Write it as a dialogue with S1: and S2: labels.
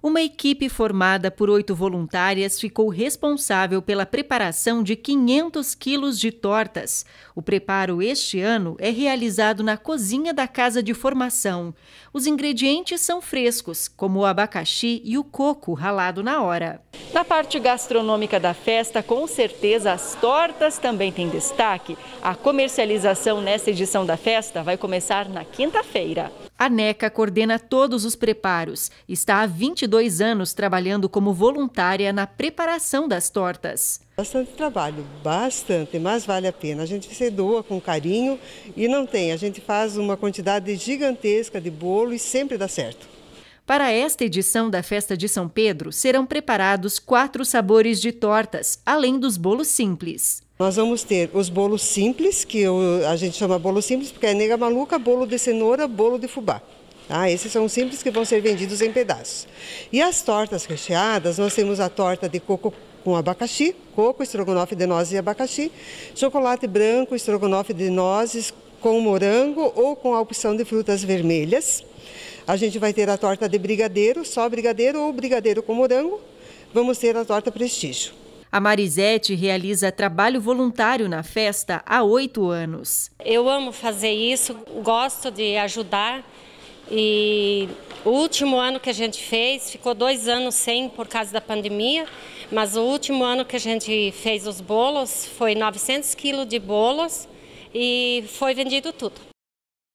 S1: Uma equipe formada por oito voluntárias ficou responsável pela preparação de 500 quilos de tortas. O preparo este ano é realizado na cozinha da casa de formação. Os ingredientes são frescos, como o abacaxi e o coco ralado na hora. Na parte gastronômica da festa, com certeza as tortas também têm destaque. A comercialização nessa edição da festa vai começar na quinta-feira. A NECA coordena todos os preparos. Está há 22 anos trabalhando como voluntária na preparação das tortas. Bastante
S2: trabalho, bastante, mas vale a pena. A gente se doa com carinho e não tem. A gente faz uma quantidade gigantesca de bolo e sempre dá certo. Para esta edição
S1: da Festa de São Pedro, serão preparados quatro sabores de tortas, além dos bolos
S2: simples. Nós vamos ter os bolos simples, que eu, a gente chama bolo simples porque é nega maluca, bolo de cenoura, bolo de fubá. Ah, esses são simples que vão ser vendidos em pedaços. E as tortas recheadas, nós temos a torta de coco com abacaxi, coco, estrogonofe de nozes e abacaxi, chocolate branco, estrogonofe de nozes com morango ou com a opção de frutas vermelhas. A gente vai ter a torta de brigadeiro, só brigadeiro ou brigadeiro com morango. Vamos ter a torta prestígio. A Marisete realiza
S1: trabalho voluntário na festa há oito anos.
S3: Eu amo fazer isso, gosto de ajudar. E o último ano que a gente fez, ficou dois anos sem por causa da pandemia, mas o último ano que a gente fez os
S2: bolos foi 900 quilos de bolos e foi vendido tudo.